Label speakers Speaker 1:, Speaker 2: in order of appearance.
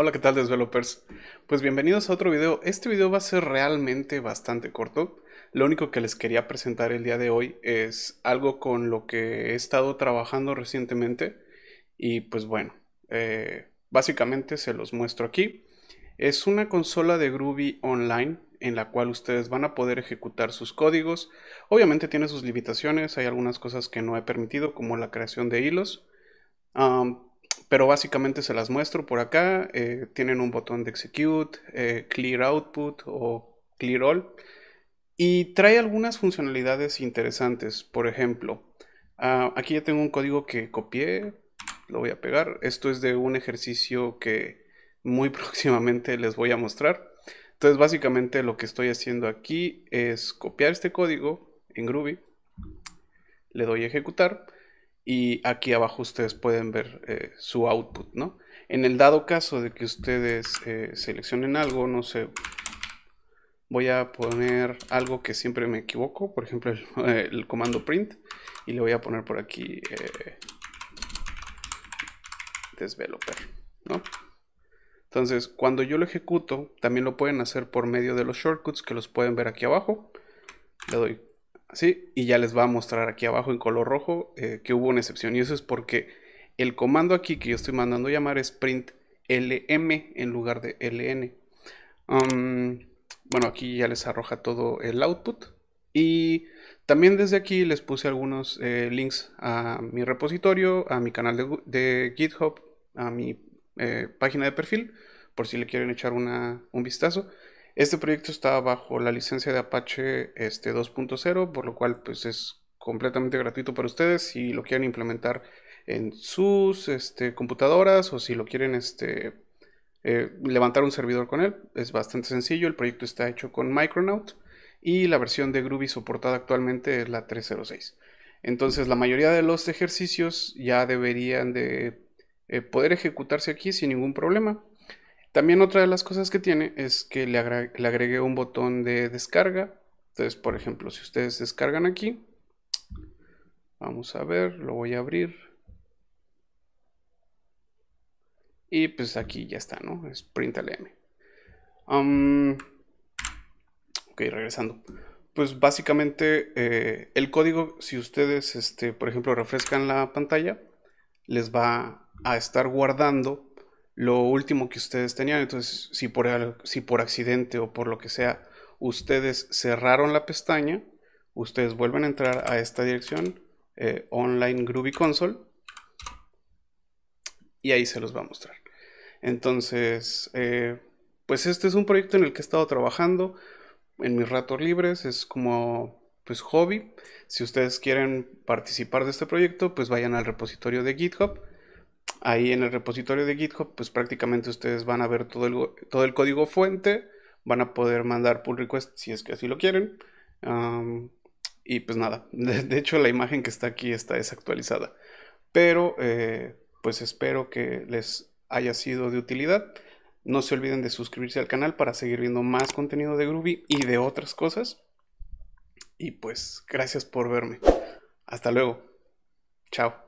Speaker 1: Hola, ¿qué tal developers Pues bienvenidos a otro video. Este video va a ser realmente bastante corto. Lo único que les quería presentar el día de hoy es algo con lo que he estado trabajando recientemente. Y pues bueno, eh, básicamente se los muestro aquí. Es una consola de Groovy Online en la cual ustedes van a poder ejecutar sus códigos. Obviamente tiene sus limitaciones, hay algunas cosas que no he permitido como la creación de hilos pero básicamente se las muestro por acá. Eh, tienen un botón de execute, eh, clear output o clear all. Y trae algunas funcionalidades interesantes. Por ejemplo, ah, aquí ya tengo un código que copié, lo voy a pegar. Esto es de un ejercicio que muy próximamente les voy a mostrar. Entonces básicamente lo que estoy haciendo aquí es copiar este código en Groovy. Le doy a ejecutar y aquí abajo ustedes pueden ver eh, su output, ¿no? En el dado caso de que ustedes eh, seleccionen algo, no sé, voy a poner algo que siempre me equivoco, por ejemplo el, eh, comando print, y le voy a poner por aquí developer, ¿no? Entonces, cuando yo lo ejecuto, también lo pueden hacer por medio de los shortcuts que los pueden ver aquí abajo. Le doy ¿sí? Y ya les va a mostrar aquí abajo en color rojo eh, que hubo una excepción. Y eso es porque el comando aquí que yo estoy mandando llamar es print lm en lugar de ln. Um, bueno, aquí ya les arroja todo el output. Y también desde aquí les puse algunos eh, links a mi repositorio, a mi canal de, GitHub, a mi eh, página de perfil, por si le quieren echar un vistazo. Este proyecto está bajo la licencia de Apache este, 2.0, por lo cual pues, es completamente gratuito para ustedes si lo quieren implementar en sus este, computadoras o si lo quieren este, eh, levantar un servidor con él. Es bastante sencillo, el proyecto está hecho con Micronaut y la versión de Groovy soportada actualmente es la 306. Entonces la mayoría de los ejercicios ya deberían de eh, poder ejecutarse aquí sin ningún problema. También otra de las cosas que tiene es que le, agregué un botón de descarga. Entonces, por ejemplo, si ustedes descargan aquí, vamos a ver, lo voy a abrir. Y pues aquí ya está, ¿no? Es printlm. ok, regresando. Pues básicamente eh, el código, si ustedes, este, por ejemplo, refrescan la pantalla, les va a estar guardando lo último que ustedes tenían. Entonces, si por, si por accidente o por lo que sea, ustedes cerraron la pestaña, ustedes vuelven a entrar a esta dirección, eh, online Groovy Console, y ahí se los va a mostrar. Entonces, eh, pues este es un proyecto en el que he estado trabajando en mis ratos libres, es como pues hobby. Si ustedes quieren participar de este proyecto, pues vayan al repositorio de GitHub ahí en el repositorio de GitHub, pues prácticamente ustedes van a ver todo el, todo el código fuente, van a poder mandar pull requests si es que así lo quieren. y pues nada, de, hecho la imagen que está aquí está desactualizada. Pero eh, pues espero que les haya sido de utilidad. No se olviden de suscribirse al canal para seguir viendo más contenido de Groovy y de otras cosas. Y pues gracias por verme. Hasta luego. Chao.